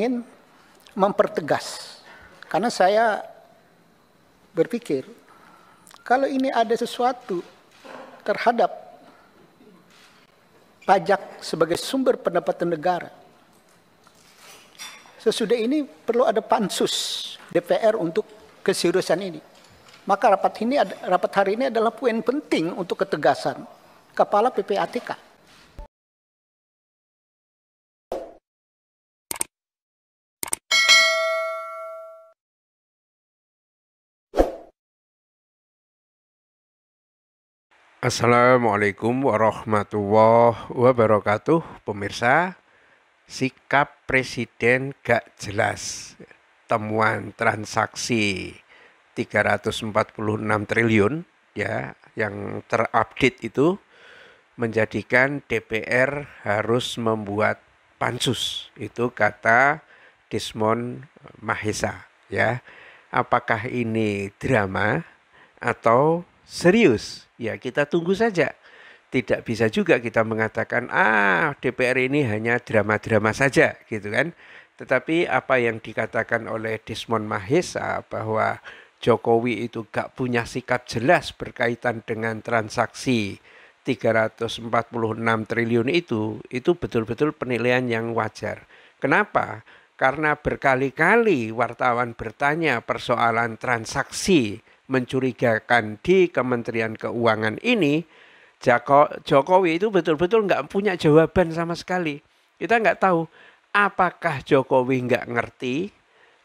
ingin mempertegas karena saya berpikir kalau ini ada sesuatu terhadap pajak sebagai sumber pendapatan negara sesudah ini perlu ada pansus DPR untuk keseriusan ini maka rapat ini rapat hari ini adalah poin penting untuk ketegasan kepala PPATK Assalamualaikum warahmatullahi wabarakatuh Pemirsa Sikap Presiden gak jelas Temuan transaksi 346 triliun ya Yang terupdate itu Menjadikan DPR harus membuat pansus Itu kata Desmond Mahesa ya Apakah ini drama atau serius. Ya kita tunggu saja. Tidak bisa juga kita mengatakan ah DPR ini hanya drama-drama saja gitu kan. Tetapi apa yang dikatakan oleh Desmond Mahesa bahwa Jokowi itu gak punya sikap jelas berkaitan dengan transaksi 346 triliun itu, itu betul-betul penilaian yang wajar. Kenapa? Karena berkali-kali wartawan bertanya persoalan transaksi mencurigakan di Kementerian Keuangan ini, Joko Jokowi itu betul-betul nggak punya jawaban sama sekali. Kita nggak tahu apakah Jokowi nggak ngerti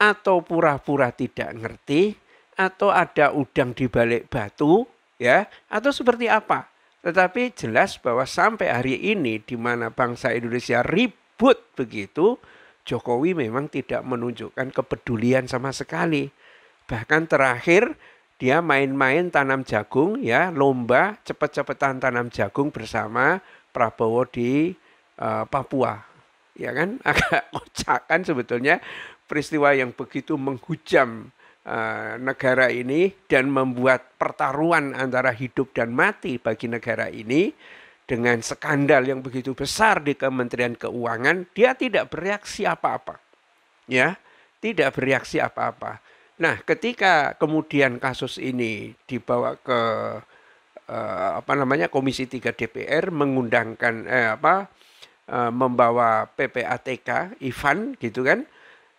atau pura-pura tidak ngerti atau ada udang di balik batu ya atau seperti apa. Tetapi jelas bahwa sampai hari ini di mana bangsa Indonesia ribut begitu, Jokowi memang tidak menunjukkan kepedulian sama sekali. Bahkan terakhir dia main-main tanam jagung ya lomba cepet-cepetan tanam jagung bersama Prabowo di uh, Papua ya kan agak kocak kan sebetulnya peristiwa yang begitu menghujam uh, negara ini dan membuat pertaruhan antara hidup dan mati bagi negara ini dengan skandal yang begitu besar di Kementerian Keuangan dia tidak bereaksi apa-apa ya tidak bereaksi apa-apa Nah, ketika kemudian kasus ini dibawa ke eh, apa namanya Komisi 3 DPR mengundangkan eh, apa eh, membawa PPATK Ivan gitu kan.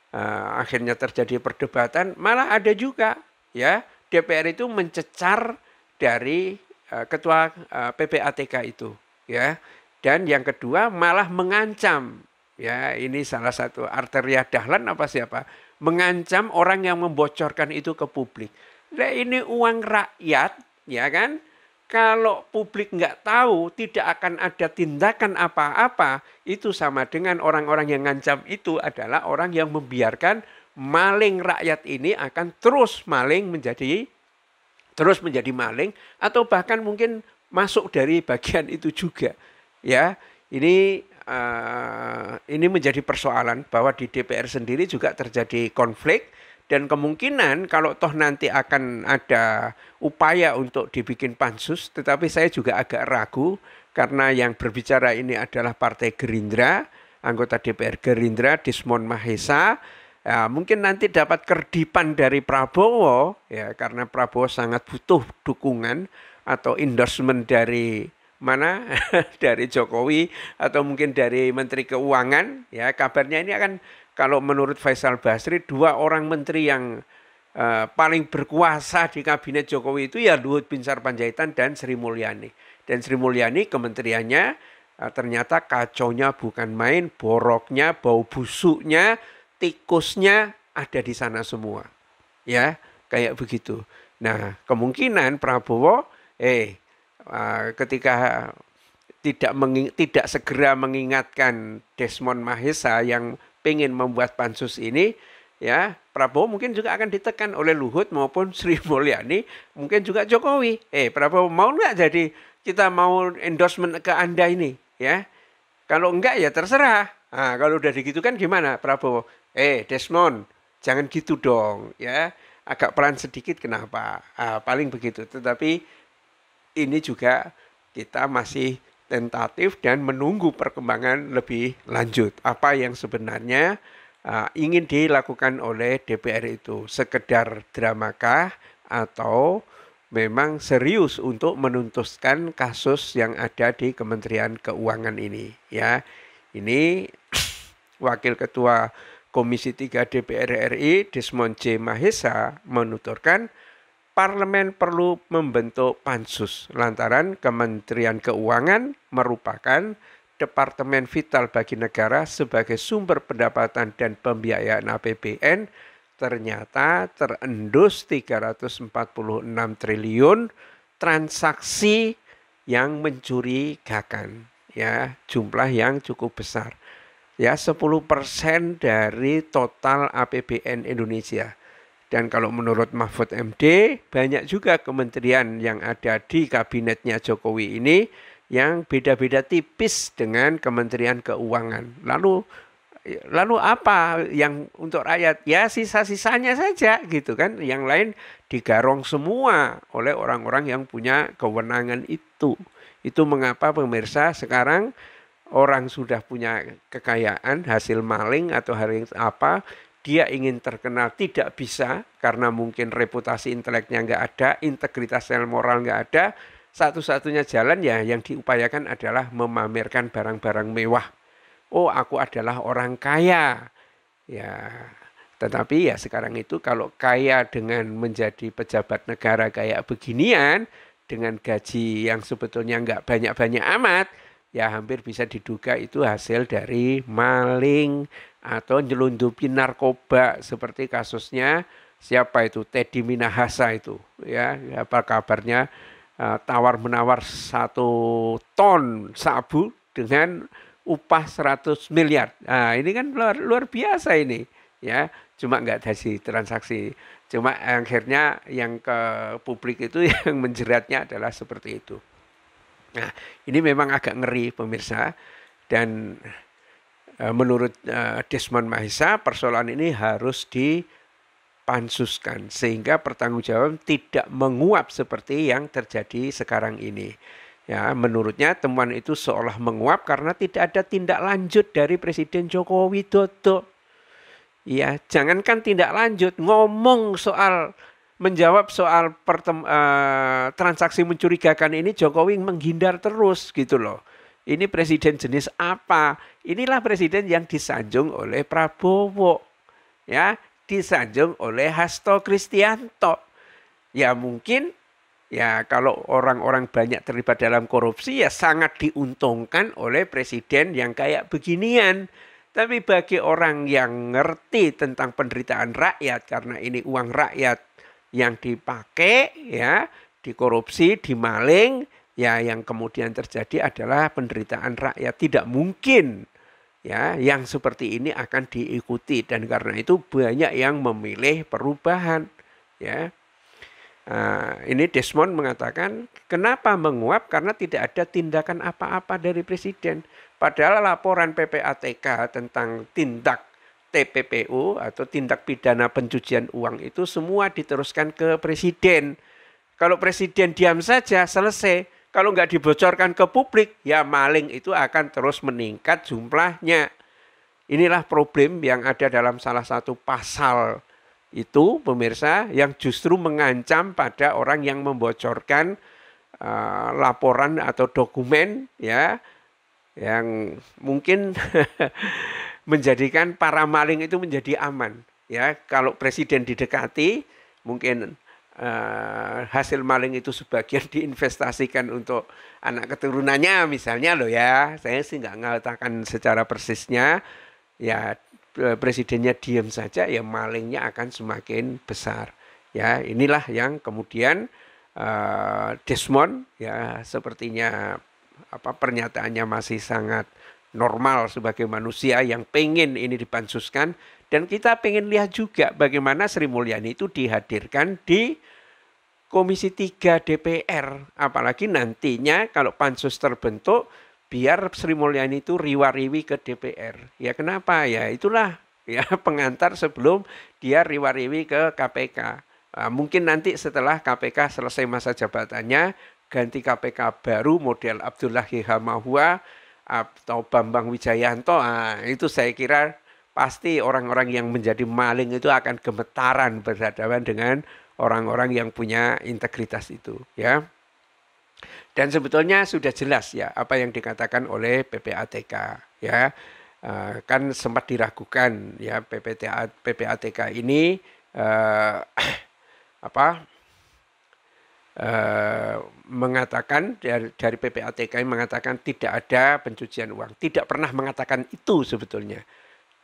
Eh, akhirnya terjadi perdebatan, malah ada juga ya DPR itu mencecar dari eh, ketua eh, PPATK itu ya. Dan yang kedua malah mengancam ya ini salah satu arteria dahlan apa siapa mengancam orang yang membocorkan itu ke publik. Nah, ini uang rakyat, ya kan? Kalau publik nggak tahu, tidak akan ada tindakan apa-apa. Itu sama dengan orang-orang yang ngancam itu adalah orang yang membiarkan maling rakyat ini akan terus maling menjadi terus menjadi maling atau bahkan mungkin masuk dari bagian itu juga. Ya, ini Eh, ini menjadi persoalan bahwa di DPR sendiri juga terjadi konflik dan kemungkinan kalau toh nanti akan ada upaya untuk dibikin pansus tetapi saya juga agak ragu karena yang berbicara ini adalah Partai Gerindra anggota DPR Gerindra Desmond Mahesa ya, mungkin nanti dapat kerdipan dari Prabowo ya karena Prabowo sangat butuh dukungan atau endorsement dari mana dari Jokowi atau mungkin dari Menteri Keuangan ya kabarnya ini akan kalau menurut Faisal Basri dua orang menteri yang uh, paling berkuasa di kabinet Jokowi itu ya Luhut Binsar Panjaitan dan Sri Mulyani. Dan Sri Mulyani kementeriannya uh, ternyata kacaunya bukan main, boroknya, bau busuknya, tikusnya ada di sana semua. Ya, kayak begitu. Nah, kemungkinan Prabowo eh Ah, ketika tidak menging, tidak segera mengingatkan Desmond Mahesa yang pengen membuat pansus ini ya Prabowo mungkin juga akan ditekan oleh Luhut maupun Sri Mulyani mungkin juga Jokowi eh Prabowo mau nggak jadi kita mau endorsement ke anda ini ya kalau enggak ya terserah nah, kalau udah begitu kan gimana Prabowo eh Desmond jangan gitu dong ya agak pelan sedikit kenapa ah, paling begitu tetapi ini juga kita masih tentatif dan menunggu perkembangan lebih lanjut apa yang sebenarnya uh, ingin dilakukan oleh DPR itu sekedar dramakah atau memang serius untuk menuntaskan kasus yang ada di Kementerian Keuangan ini ya ini Wakil Ketua Komisi 3 DPR RI Desmond J Mahesa menuturkan parlemen perlu membentuk pansus lantaran Kementerian Keuangan merupakan departemen vital bagi negara sebagai sumber pendapatan dan pembiayaan APBN ternyata terendus 346 triliun transaksi yang mencurigakan ya jumlah yang cukup besar ya 10% dari total APBN Indonesia dan kalau menurut Mahfud MD, banyak juga kementerian yang ada di kabinetnya Jokowi ini yang beda-beda tipis dengan Kementerian Keuangan. Lalu lalu apa yang untuk rakyat? Ya sisa-sisanya saja gitu kan. Yang lain digarong semua oleh orang-orang yang punya kewenangan itu. Itu mengapa pemirsa sekarang orang sudah punya kekayaan hasil maling atau hari apa dia ingin terkenal tidak bisa karena mungkin reputasi inteleknya nggak ada, integritas sel moral nggak ada. Satu-satunya jalan ya yang diupayakan adalah memamerkan barang-barang mewah. Oh, aku adalah orang kaya. Ya, tetapi ya sekarang itu kalau kaya dengan menjadi pejabat negara kayak beginian, dengan gaji yang sebetulnya nggak banyak-banyak amat, ya hampir bisa diduga itu hasil dari maling atau nyelundupi narkoba seperti kasusnya siapa itu Teddy Minahasa itu ya apa kabarnya eh, tawar menawar satu ton sabu dengan upah 100 miliar nah ini kan luar, luar biasa ini ya cuma nggak si transaksi cuma akhirnya yang ke publik itu yang menjeratnya adalah seperti itu Nah, ini memang agak ngeri pemirsa dan eh, menurut eh, Desmond Mahesa persoalan ini harus dipansuskan sehingga pertanggungjawaban tidak menguap seperti yang terjadi sekarang ini. Ya, menurutnya temuan itu seolah menguap karena tidak ada tindak lanjut dari Presiden Joko Widodo. Ya, jangankan tindak lanjut, ngomong soal menjawab soal pertem, uh, transaksi mencurigakan ini Jokowi menghindar terus gitu loh. Ini presiden jenis apa? Inilah presiden yang disanjung oleh Prabowo. Ya, disanjung oleh Hasto Kristianto. Ya mungkin ya kalau orang-orang banyak terlibat dalam korupsi ya sangat diuntungkan oleh presiden yang kayak beginian. Tapi bagi orang yang ngerti tentang penderitaan rakyat karena ini uang rakyat yang dipakai ya dikorupsi, dimaling, ya yang kemudian terjadi adalah penderitaan rakyat. Tidak mungkin ya yang seperti ini akan diikuti dan karena itu banyak yang memilih perubahan ya. Nah, ini Desmond mengatakan, kenapa menguap? Karena tidak ada tindakan apa-apa dari presiden. Padahal laporan PPATK tentang tindak TPPU atau tindak pidana pencucian uang itu semua diteruskan ke presiden. Kalau presiden diam saja selesai. Kalau nggak dibocorkan ke publik, ya maling itu akan terus meningkat jumlahnya. Inilah problem yang ada dalam salah satu pasal itu pemirsa yang justru mengancam pada orang yang membocorkan uh, laporan atau dokumen ya yang mungkin menjadikan para maling itu menjadi aman. Ya, kalau presiden didekati, mungkin uh, hasil maling itu sebagian diinvestasikan untuk anak keturunannya, misalnya loh ya. Saya sih nggak ngatakan secara persisnya. Ya, eh, presidennya diam saja, ya malingnya akan semakin besar. Ya, inilah yang kemudian uh, Desmond ya sepertinya apa pernyataannya masih sangat normal sebagai manusia yang pengen ini dipansuskan dan kita pengen lihat juga bagaimana Sri Mulyani itu dihadirkan di Komisi 3 DPR. Apalagi nantinya kalau pansus terbentuk biar Sri Mulyani itu riwariwi ke DPR. Ya kenapa? Ya itulah ya pengantar sebelum dia riwariwi ke KPK. Nah, mungkin nanti setelah KPK selesai masa jabatannya ganti KPK baru model Abdullah Hihamahua atau Bambang Wijayanto, nah, itu saya kira pasti orang-orang yang menjadi maling itu akan gemetaran berhadapan dengan orang-orang yang punya integritas itu, ya. Dan sebetulnya sudah jelas ya apa yang dikatakan oleh PPATK, ya. Ah, kan sempat diragukan ya PPTA PPATK ini eh, apa Eh, mengatakan dari, dari PPATK mengatakan tidak ada pencucian uang. Tidak pernah mengatakan itu sebetulnya.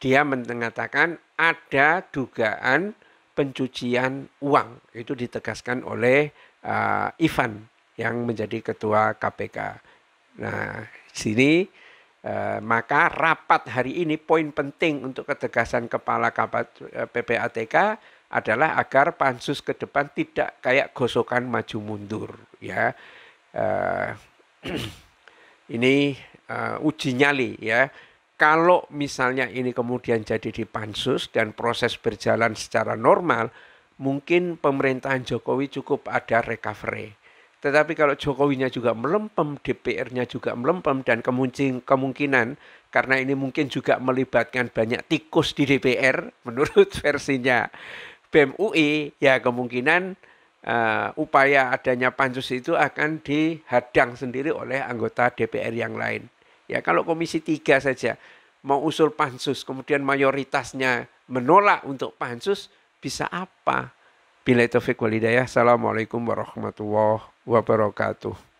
Dia mengatakan ada dugaan pencucian uang. Itu ditegaskan oleh uh, Ivan yang menjadi ketua KPK. Nah, sini uh, maka rapat hari ini poin penting untuk ketegasan kepala KPATK adalah agar pansus ke depan tidak kayak gosokan maju mundur ya uh, ini uh, uji nyali ya kalau misalnya ini kemudian jadi di pansus dan proses berjalan secara normal mungkin pemerintahan Jokowi cukup ada recovery tetapi kalau Jokowinya juga melempem, DPR-nya juga melempem, dan kemungkinan karena ini mungkin juga melibatkan banyak tikus di DPR, menurut versinya BEM UI ya kemungkinan uh, upaya adanya pansus itu akan dihadang sendiri oleh anggota DPR yang lain. Ya kalau komisi tiga saja mau usul pansus kemudian mayoritasnya menolak untuk pansus bisa apa? Bila itu Assalamualaikum warahmatullahi wabarakatuh.